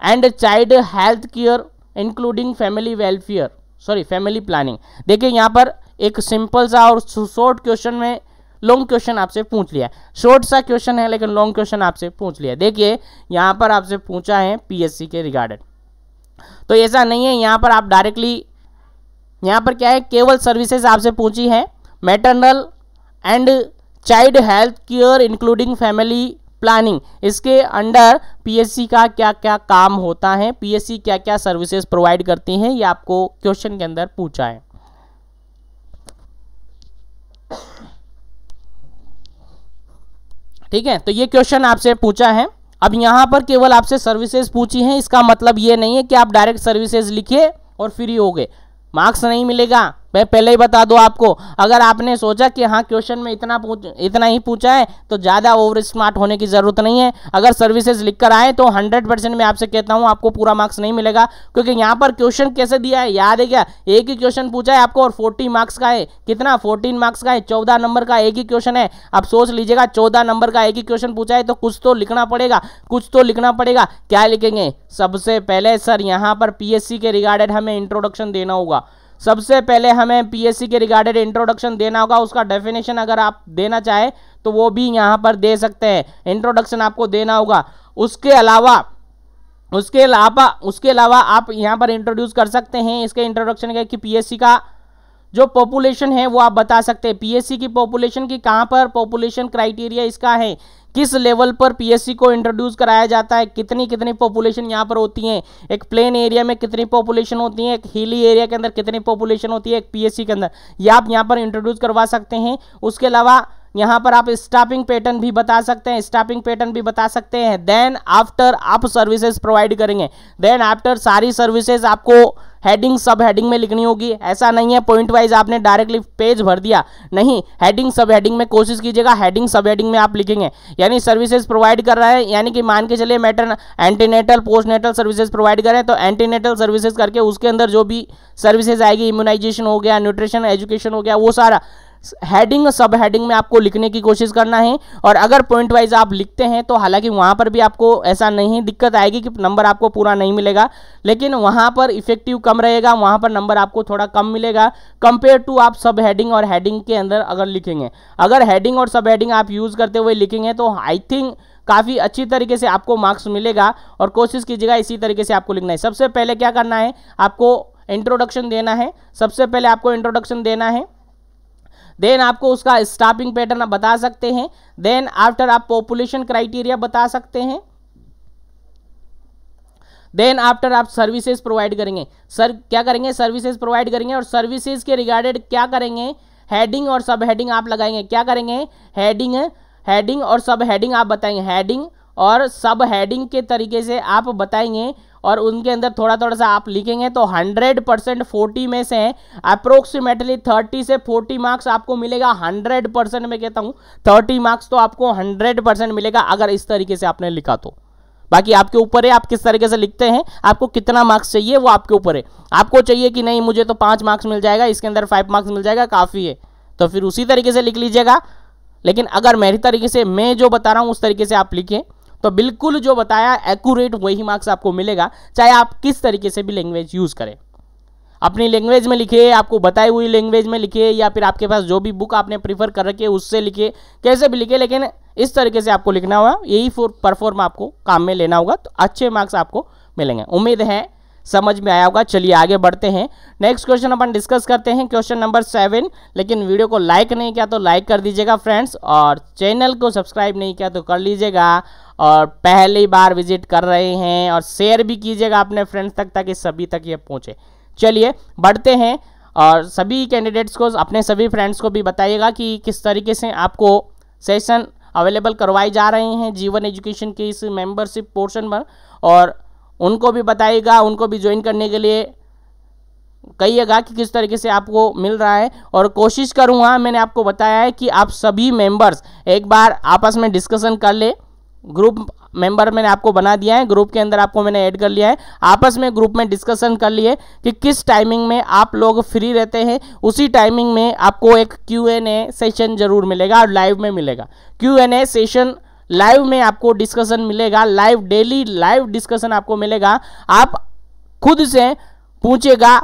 and child health care including family welfare sorry family planning देखिए यहाँ पर एक सिंपल सा और शॉर्ट क्वेश्चन में लॉन्ग क्वेश्चन आपसे पूछ लिया शॉर्ट सा क्वेश्चन है लेकिन लॉन्ग क्वेश्चन आपसे पूछ लिया देखिए यहाँ पर आपसे पूछा है पीएससी के रिगार्डेड तो ऐसा नहीं है यहाँ पर आप डायरेक्टली यहाँ पर क्या है केवल सर्विसेज आपसे पूछी है maternal and child health care including family planning इसके अंडर पीएससी का क्या क्या काम होता है पीएससी क्या क्या सर्विसेज प्रोवाइड करती हैं ये आपको क्वेश्चन के अंदर पूछा है ठीक है तो ये क्वेश्चन आपसे पूछा है अब यहां पर केवल आपसे सर्विसेज पूछी हैं इसका मतलब ये नहीं है कि आप डायरेक्ट सर्विसेज लिखिए और फ्री हो गए मार्क्स नहीं मिलेगा मैं पहले ही बता दो आपको अगर आपने सोचा कि हाँ क्वेश्चन में इतना पूछ इतना ही पूछा है तो ज़्यादा ओवर स्मार्ट होने की ज़रूरत नहीं है अगर सर्विसेज लिख कर आए तो हंड्रेड परसेंट मैं आपसे कहता हूँ आपको पूरा मार्क्स नहीं मिलेगा क्योंकि यहाँ पर क्वेश्चन कैसे दिया है याद है क्या एक ही क्वेश्चन पूछा है आपको और फोर्टी मार्क्स का है कितना फोर्टीन मार्क्स का है चौदह नंबर का एक ही क्वेश्चन है आप सोच लीजिएगा चौदह नंबर का एक ही क्वेश्चन पूछा है तो कुछ तो लिखना पड़ेगा कुछ तो लिखना पड़ेगा क्या लिखेंगे सबसे पहले सर यहाँ पर पी के रिगार्डेड हमें इंट्रोडक्शन देना होगा सबसे पहले हमें पीएससी के रिगार्डेड इंट्रोडक्शन देना होगा उसका डेफिनेशन अगर आप देना चाहें तो वो भी यहाँ पर दे सकते हैं इंट्रोडक्शन आपको देना होगा उसके अलावा उसके अलावा उसके अलावा आप यहाँ पर इंट्रोड्यूस कर सकते हैं इसके इंट्रोडक्शन के कि पी का जो पॉपुलेशन है वो आप बता सकते हैं पीएससी की पॉपुलेशन की कहाँ पर पॉपुलेशन क्राइटेरिया इसका है किस लेवल पर पीएससी को इंट्रोड्यूस कराया जाता है कितनी कितनी पॉपुलेशन यहाँ पर होती है एक प्लेन एरिया में कितनी पॉपुलेशन होती है एक हिली एरिया के अंदर कितनी पॉपुलेशन होती है एक पीएससी के अंदर ये आप यहाँ पर इंट्रोड्यूस करवा सकते हैं उसके अलावा यहाँ पर आप स्टाफिंग पैटर्न भी बता सकते हैं स्टाफिंग पैटर्न भी बता सकते हैं देन आफ्टर आप सर्विसेज प्रोवाइड करेंगे देन आफ्टर सारी सर्विसेज आपको हेडिंग सब हेडिंग में लिखनी होगी ऐसा नहीं है पॉइंट वाइज आपने डायरेक्टली पेज भर दिया नहीं हेडिंग सब हेडिंग में कोशिश कीजिएगा हेडिंग सब हेडिंग में आप लिखेंगे यानी सर्विसेज प्रोवाइड कर रहा है यानी कि मान के चलिए matter antenatal postnatal services provide करें तो एंटीनेटल सर्विसेज करके उसके अंदर जो भी सर्विसेज आएगी इम्यूनाइजेशन हो गया न्यूट्रिशन एजुकेशन हो गया वो सारा हेडिंग सब हेडिंग में आपको लिखने की कोशिश करना है और अगर पॉइंट वाइज आप लिखते हैं तो हालांकि वहां पर भी आपको ऐसा नहीं दिक्कत आएगी कि नंबर आपको पूरा नहीं मिलेगा लेकिन वहां पर इफेक्टिव कम रहेगा वहां पर नंबर आपको थोड़ा कम मिलेगा कंपेयर टू आप सब हेडिंग और हेडिंग के अंदर अगर लिखेंगे अगर हेडिंग और सब हेडिंग आप यूज़ करते हुए लिखेंगे तो आई थिंक काफ़ी अच्छी तरीके से आपको मार्क्स मिलेगा और कोशिश कीजिएगा इसी तरीके से आपको लिखना है सबसे पहले क्या करना है आपको इंट्रोडक्शन देना है सबसे पहले आपको इंट्रोडक्शन देना है देन आपको उसका स्टाफिंग पैटर्न आप बता सकते हैं देन आफ्टर आप पॉपुलेशन क्राइटेरिया बता सकते हैं देन आफ्टर आप सर्विसेज प्रोवाइड करेंगे सर क्या करेंगे सर्विसेज प्रोवाइड करेंगे और सर्विसेज के रिगार्डेड क्या करेंगे हेडिंग और सब हेडिंग आप लगाएंगे क्या करेंगे हेडिंग हेडिंग और सब हेडिंग आप बताएंगे हेडिंग और सब हेडिंग के तरीके से आप बताएंगे और उनके अंदर थोड़ा थोड़ा सा आप लिखेंगे तो हंड्रेड परसेंट फोर्टी में से अप्रोक्सीमेटली थर्टी से फोर्टी मार्क्स आपको मिलेगा हंड्रेड परसेंट में कहता हूँ थर्टी मार्क्स तो आपको हंड्रेड परसेंट मिलेगा अगर इस तरीके से आपने लिखा तो बाकी आपके ऊपर है आप किस तरीके से लिखते हैं आपको कितना मार्क्स चाहिए वो आपके ऊपर है आपको चाहिए कि नहीं मुझे तो पाँच मार्क्स मिल जाएगा इसके अंदर फाइव मार्क्स मिल जाएगा काफ़ी है तो फिर उसी तरीके से लिख लीजिएगा लेकिन अगर मेरी तरीके से मैं जो बता रहा हूँ उस तरीके से आप लिखें तो बिल्कुल जो बताया एक्यूरेट वही मार्क्स आपको मिलेगा चाहे आप किस तरीके से भी लैंग्वेज यूज़ करें अपनी लैंग्वेज में लिखिए आपको बताई हुई लैंग्वेज में लिखिए या फिर आपके पास जो भी बुक आपने प्रीफर कर रखी है उससे लिखिए कैसे भी लिखिए लेकिन इस तरीके से आपको लिखना होगा यही फॉर परफॉर्म आपको काम में लेना होगा तो अच्छे मार्क्स आपको मिलेंगे उम्मीद है समझ में आया होगा चलिए आगे बढ़ते हैं नेक्स्ट क्वेश्चन अपन डिस्कस करते हैं क्वेश्चन नंबर सेवन लेकिन वीडियो को लाइक नहीं किया तो लाइक कर दीजिएगा फ्रेंड्स और चैनल को सब्सक्राइब नहीं किया तो कर लीजिएगा और पहली बार विजिट कर रहे हैं और शेयर भी कीजिएगा अपने फ्रेंड्स तक ताकि सभी तक ये पहुँचे चलिए बढ़ते हैं और सभी कैंडिडेट्स को अपने सभी फ्रेंड्स को भी बताइएगा कि किस तरीके से आपको सेशन अवेलेबल करवाए जा रहे हैं जीवन एजुकेशन के इस मेंबरशिप पोर्शन पर और उनको भी बताइएगा उनको भी ज्वाइन करने के लिए कहिएगा कि किस तरीके से आपको मिल रहा है और कोशिश करूँगा हाँ, मैंने आपको बताया है कि आप सभी मेंबर्स एक बार आपस में डिस्कशन कर ले ग्रुप मेंबर मैंने आपको बना दिया है ग्रुप के अंदर आपको मैंने ऐड कर लिया है आपस में ग्रुप में डिस्कशन कर लिए कि किस टाइमिंग में आप लोग फ्री रहते हैं उसी टाइमिंग में आपको एक क्यू एन ए सेशन जरूर मिलेगा और लाइव में मिलेगा Q N A session live में आपको डिस्कशन मिलेगा लाइव डेली लाइव डिस्कशन आपको मिलेगा आप खुद से पूछेगा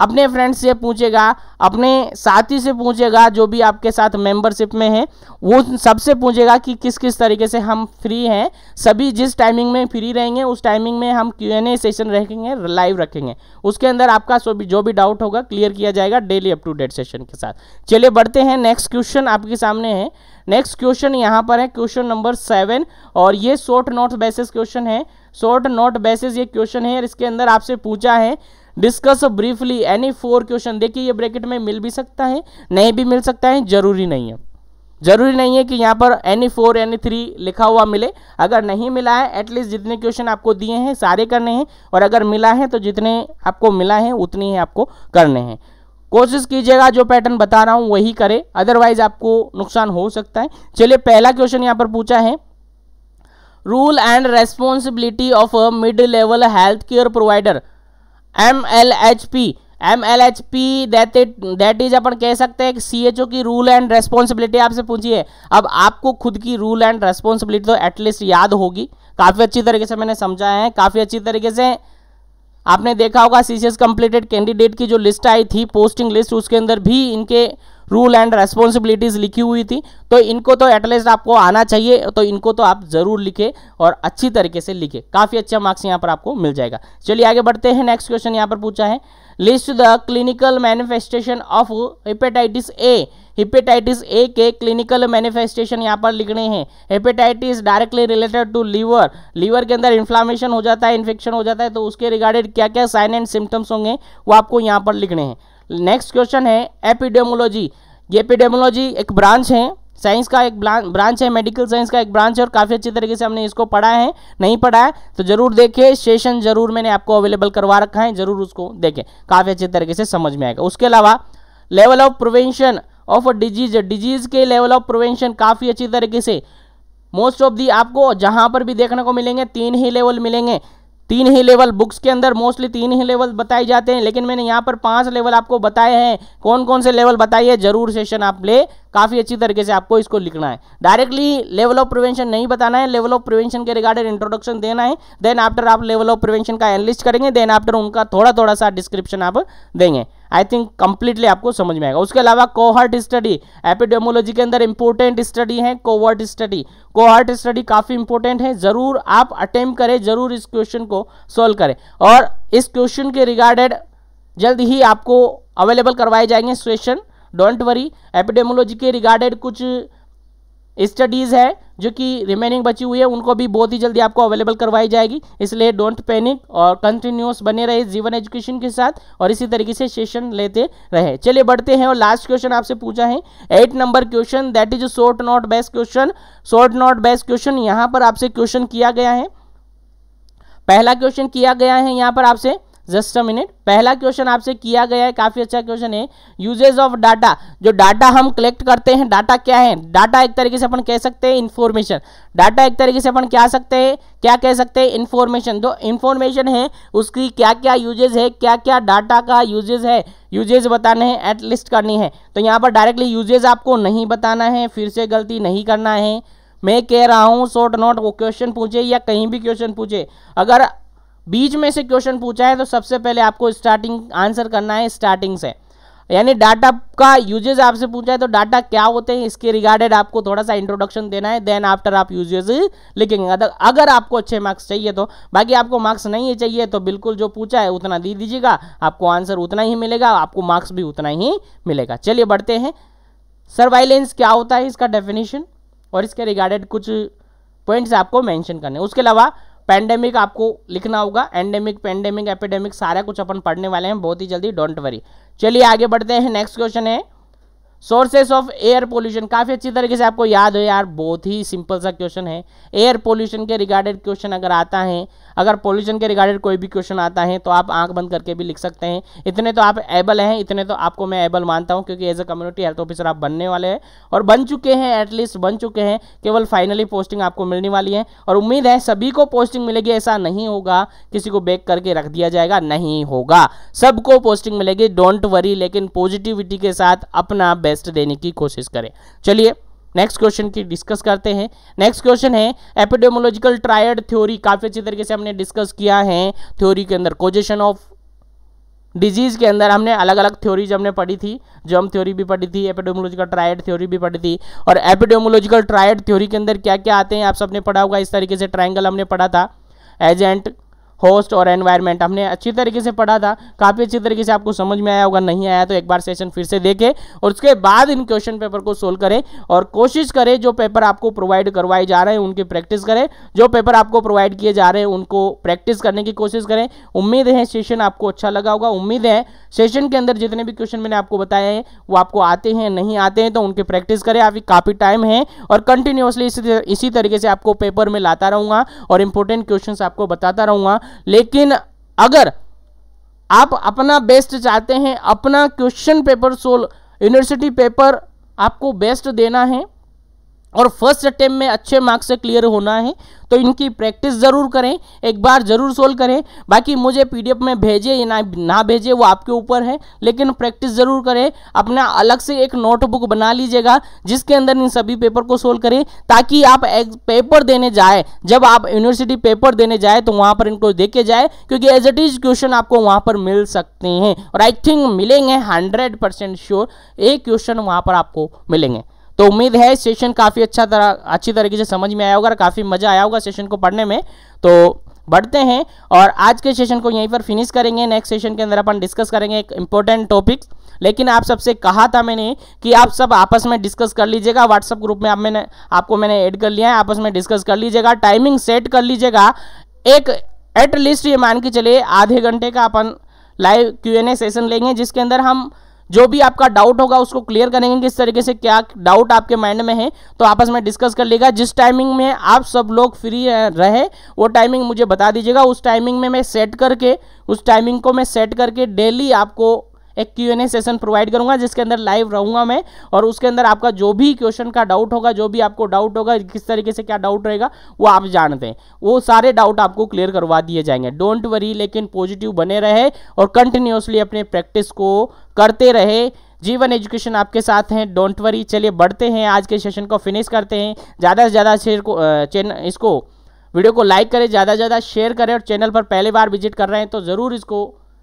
अपने फ्रेंड से पूछेगा अपने साथी से पूछेगा जो भी आपके साथ मेंबरशिप में है वो सबसे पूछेगा कि किस किस तरीके से हम फ्री हैं सभी जिस टाइमिंग में फ्री रहेंगे उस टाइमिंग में हम क्यू एन ए सेशन रखेंगे लाइव रखेंगे उसके अंदर आपका सो भी जो भी डाउट होगा क्लियर किया जाएगा daily up to date session के साथ चलिए बढ़ते हैं नेक्स्ट क्वेश्चन आपके सामने है नेक्स्ट क्वेश्चन यहाँ पर है क्वेश्चन नंबर सेवन और ये शॉर्ट नोट बेसिस क्वेश्चन है शॉर्ट नोट बेसिस ये क्वेश्चन है और इसके अंदर आपसे पूछा है discuss briefly any four question देखिए ये ब्रैकेट में मिल भी सकता है नहीं भी मिल सकता है जरूरी नहीं है जरूरी नहीं है कि यहाँ पर एनी फोर एनी थ्री लिखा हुआ मिले अगर नहीं मिला है एटलीस्ट जितने क्वेश्चन आपको दिए हैं सारे करने हैं और अगर मिला है तो जितने आपको मिला है उतने ही आपको करने हैं कोशिश कीजिएगा जो पैटर्न बता रहा हूँ वही करें अदरवाइज आपको नुकसान हो सकता है चलिए पहला क्वेश्चन यहाँ पर पूछा है role and responsibility of a mid level health care provider M L H P M L H P that it that is अपन कह सकते हैं सी एच ओ की रूल एंड रेस्पॉन्सिबिलिटी आपसे पूछी है अब आपको खुद की रूल एंड रेस्पॉन्सिबिलिटी तो एटलीस्ट याद होगी काफ़ी अच्छी तरीके से मैंने समझाया है काफ़ी अच्छी तरीके से आपने देखा होगा सीसीएस कंप्लीटेड कैंडिडेट की जो लिस्ट आई थी पोस्टिंग लिस्ट उसके अंदर भी इनके रूल एंड रेस्पॉन्सिबिलिटीज़ लिखी हुई थी तो इनको तो एटलीस्ट आपको आना चाहिए तो इनको तो आप ज़रूर लिखे और अच्छी तरीके से लिखे काफ़ी अच्छा मार्क्स यहाँ पर आपको मिल जाएगा चलिए आगे बढ़ते हैं नेक्स्ट क्वेश्चन यहाँ पर पूछा है list the clinical manifestation of hepatitis A hepatitis A के क्लिनिकल मैनिफेस्टेशन यहाँ पर लिखने हैं hepatitis directly related to liver liver के अंदर इन्फ्लामेशन हो जाता है इन्फेक्शन हो जाता है तो उसके रिगार्डेड क्या क्या साइन एंड सिम्टम्स होंगे वो आपको यहाँ पर लिखने हैं नेक्स्ट क्वेश्चन है एपिडेमोलॉजी ये एपिडेमोलॉजी एक ब्रांच है साइंस का एक ब्रांच है मेडिकल साइंस का एक ब्रांच है और काफ़ी अच्छी तरीके से हमने इसको पढ़ा है नहीं पढ़ा है तो जरूर देखिए सेशन जरूर मैंने आपको अवेलेबल करवा रखा है जरूर उसको देखें काफ़ी अच्छे तरीके से समझ में आएगा उसके अलावा level of prevention of a disease disease के लेवल ऑफ प्रिवेंशन काफ़ी अच्छी तरीके से मोस्ट ऑफ दी आपको जहाँ पर भी देखने को मिलेंगे तीन ही लेवल मिलेंगे तीन ही लेवल बुक्स के अंदर मोस्टली तीन ही लेवल बताए जाते हैं लेकिन मैंने यहाँ पर पांच लेवल आपको बताए हैं कौन कौन से लेवल बताए हैं जरूर सेशन आप ले काफ़ी अच्छी तरीके से आपको इसको लिखना है डायरेक्टली लेवल ऑफ प्रिवेंशन नहीं बताना है लेवल ऑफ प्रिवेंशन के रिगार्डेड इंट्रोडक्शन देना है देन आफ्टर आप लेवल ऑफ प्रिवेंशन का एनलिस्ट करेंगे देन आफ्टर उनका थोड़ा थोड़ा सा डिस्क्रिप्शन आप देंगे आई थिंक कंप्लीटली आपको समझ में आएगा उसके अलावा कोहर्ट स्टडी एपिडेमोलॉजी के अंदर इंपॉर्टेंट स्टडी है कोवर्ट स्टडी कोहर्ट स्टडी काफ़ी इंपॉर्टेंट है ज़रूर आप अटेम्प्ट करें ज़रूर इस क्वेश्चन को सॉल्व करें और इस क्वेश्चन के रिगार्डेड जल्द ही आपको अवेलेबल करवाए जाएंगे क्वेश्चन डोंट वरी एपिडेमोलॉजी के रिगार्डेड कुछ स्टडीज़ है जो कि रिमेनिंग बची हुई है उनको भी बहुत ही जल्दी आपको अवेलेबल करवाई जाएगी इसलिए डोंट पैनिक और कंटिन्यूस बने रहे जीवन एजुकेशन के साथ और इसी तरीके से सेशन लेते रहे चलिए बढ़ते हैं और लास्ट क्वेश्चन आपसे पूछा है eight number question that is short note based question short note based question यहाँ पर आपसे क्वेश्चन किया गया है पहला क्वेश्चन किया गया है यहाँ पर आपसे जस्ट अ मिनट पहला क्वेश्चन आपसे किया गया है काफ़ी अच्छा क्वेश्चन है यूजेज ऑफ डाटा जो डाटा हम कलेक्ट करते हैं डाटा क्या है डाटा एक तरीके से अपन कह सकते हैं इन्फॉर्मेशन डाटा एक तरीके से अपन क्या सकते हैं क्या कह सकते हैं इन्फॉर्मेशन जो इन्फॉर्मेशन है उसकी क्या क्या यूजेज है क्या क्या डाटा का यूजेज है यूजेज बताने हैं एट लिस्ट करनी है तो यहाँ पर डायरेक्टली यूजेज आपको नहीं बताना है फिर से गलती नहीं करना है मैं कह रहा हूँ शॉर्ट नोट वो क्वेश्चन पूछे या कहीं भी क्वेश्चन पूछे अगर बीच में से क्वेश्चन पूछा है तो सबसे पहले आपको स्टार्टिंग आंसर करना है स्टार्टिंग से यानी डाटा का यूजेज आपसे पूछा है तो डाटा क्या होते हैं इसके रिगार्डेड आपको थोड़ा सा इंट्रोडक्शन देना है देन आफ्टर आप यूजेज लिखेंगे अगर आपको अच्छे मार्क्स चाहिए तो बाकी आपको मार्क्स नहीं चाहिए तो बिल्कुल जो पूछा है उतना दे दीजिएगा आपको आंसर उतना ही मिलेगा आपको मार्क्स भी उतना ही मिलेगा चलिए बढ़ते हैं सर्वाइलेंस क्या होता है इसका डेफिनेशन और इसके रिगार्डेड कुछ पॉइंट्स आपको मैंशन करने उसके अलावा पैंडेमिक आपको लिखना होगा एंडेमिक पैंडेमिक एपिडेमिक सारा कुछ अपन पढ़ने वाले हैं बहुत ही जल्दी डोंट वरी चलिए आगे बढ़ते हैं नेक्स्ट क्वेश्चन है सोर्सेस ऑफ एयर पोल्यूशन काफ़ी अच्छी तरीके से आपको याद हो यार बहुत ही सिंपल सा क्वेश्चन है एयर पोल्यूशन के रिगार्डेड क्वेश्चन अगर आता है अगर पोल्यूशन के रिगार्डेड कोई भी क्वेश्चन आता है तो आप आंख बंद करके भी लिख सकते हैं इतने तो आप एबल हैं इतने तो आपको मैं एबल मानता हूं क्योंकि as a community health officer आप बनने वाले हैं और बन चुके हैं एटलीस्ट बन चुके हैं केवल फाइनली पोस्टिंग आपको मिलने वाली है और उम्मीद है सभी को पोस्टिंग मिलेगी ऐसा नहीं होगा किसी को बेक करके रख दिया जाएगा नहीं होगा सबको पोस्टिंग मिलेगी डोंट वरी लेकिन पॉजिटिविटी के साथ अपना बेस्ट देने की कोशिश करें चलिए नेक्स्ट क्वेश्चन की डिस्कस करते हैं नेक्स्ट क्वेश्चन है एपिडेमोलॉजिकल ट्रायड थ्योरी काफ़ी अच्छी तरीके से हमने डिस्कस किया है थ्योरी के अंदर कोजेशन ऑफ डिजीज़ के अंदर हमने अलग अलग थ्योरीज हमने पढ़ी थी जर्म थ्योरी भी पढ़ी थी एपिडेमोलॉजिकल ट्रायड थ्योरी भी पढ़ी थी और एपिडेमोलॉजिकल ट्रायड थ्योरी के अंदर क्या क्या आते हैं आप सबने पढ़ा होगा इस तरीके से ट्राइंगल हमने पढ़ा था एजेंट होस्ट और एनवायरनमेंट हमने अच्छी तरीके से पढ़ा था काफ़ी अच्छी तरीके से आपको समझ में आया होगा नहीं आया तो एक बार सेशन फिर से देखें और उसके बाद इन क्वेश्चन पेपर को सोल्व करें और कोशिश करें जो पेपर आपको प्रोवाइड करवाए जा रहे हैं उनकी प्रैक्टिस करें जो पेपर आपको प्रोवाइड किए जा रहे हैं उनको प्रैक्टिस करने की कोशिश करें उम्मीद है सेशन आपको अच्छा लगा होगा उम्मीद है सेशन के अंदर जितने भी क्वेश्चन मैंने आपको बताए हैं वो आपको आते हैं नहीं आते हैं तो उनकी प्रैक्टिस करें अभी काफ़ी टाइम है और कंटिन्यूसली इसी इसी तरीके से आपको पेपर में लाता रहूँगा और इंपॉर्टेंट क्वेश्चन आपको बताता रहूँगा लेकिन अगर आप अपना बेस्ट चाहते हैं अपना question paper solve university paper आपको बेस्ट देना है और फर्स्ट अटेम्प्ट में अच्छे मार्क्स से क्लियर होना है तो इनकी प्रैक्टिस ज़रूर करें एक बार ज़रूर सोल्व करें बाकी मुझे पीडीएफ में भेजे या ना ना भेजे वो आपके ऊपर है लेकिन प्रैक्टिस ज़रूर करें अपना अलग से एक नोटबुक बना लीजिएगा जिसके अंदर इन सभी पेपर को सोल्व करें ताकि आप एक पेपर देने जाए जब आप यूनिवर्सिटी पेपर देने जाए तो वहाँ पर इनको देखे जाए क्योंकि एज इट इज़ क्वेश्चन आपको वहाँ पर मिल सकते हैं और आई थिंक मिलेंगे हंड्रेड परसेंट श्योर एक क्वेश्चन वहाँ पर आपको मिलेंगे तो उम्मीद है सेशन काफ़ी अच्छा तरह अच्छी तरीके से समझ में आया होगा और काफ़ी मज़ा आया होगा सेशन को पढ़ने में तो बढ़ते हैं और आज के सेशन को यहीं पर फिनिश करेंगे नेक्स्ट सेशन के अंदर अपन डिस्कस करेंगे एक इंपॉर्टेंट टॉपिक्स लेकिन आप सबसे कहा था मैंने कि आप सब आपस में डिस्कस कर लीजिएगा व्हाट्सअप ग्रुप में आप मैंने आपको मैंने ऐड कर लिया है आपस में डिस्कस कर लीजिएगा टाइमिंग सेट कर लीजिएगा एक एटलीस्ट ये मान के चलिए आधे घंटे का अपन live Q N A session लेंगे जिसके अंदर हम जो भी आपका डाउट होगा उसको क्लियर करेंगे किस तरीके से क्या डाउट आपके माइंड में है तो आपस में डिस्कस कर लेगा जिस टाइमिंग में आप सब लोग फ्री रहे वो टाइमिंग मुझे बता दीजिएगा उस टाइमिंग में मैं सेट करके उस टाइमिंग को मैं सेट करके डेली आपको एक Q N A session provide करूंगा जिसके अंदर लाइव रहूंगा मैं और उसके अंदर आपका जो भी क्वेश्चन का डाउट होगा जो भी आपको डाउट होगा किस तरीके से क्या डाउट रहेगा वो आप जानते हैं वो सारे डाउट आपको क्लियर करवा दिए जाएंगे डोंट वरी लेकिन पॉजिटिव बने रहे और कंटिन्यूसली अपने प्रैक्टिस को करते रहे जीवन एजुकेशन आपके साथ हैं डोंट वरी चलिए बढ़ते हैं आज के सेशन को फिनिश करते हैं ज़्यादा से ज़्यादा शेयर को चैनल इसको वीडियो को लाइक करें ज़्यादा से ज़्यादा शेयर करें और चैनल पर पहली बार विजिट कर रहे हैं तो ज़रूर इसको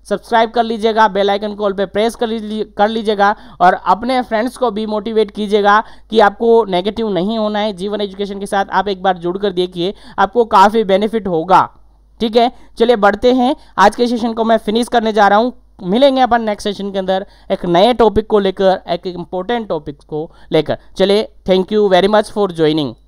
सब्सक्राइब कर लीजिएगा बेल आइकन कॉल पे प्रेस कर लीजिए कर लीजिएगा और अपने फ्रेंड्स को भी मोटिवेट कीजिएगा कि आपको नेगेटिव नहीं होना है जीवन एजुकेशन के साथ आप एक बार जुड़ कर देखिए आपको काफ़ी बेनिफिट होगा ठीक है चलिए बढ़ते हैं आज के सेशन को मैं फिनिश करने जा रहा हूँ मिलेंगे अपन नेक्स्ट सेशन के अंदर एक नए टॉपिक को लेकर एक इम्पोर्टेंट टॉपिक को लेकर चलिए thank you very much for joining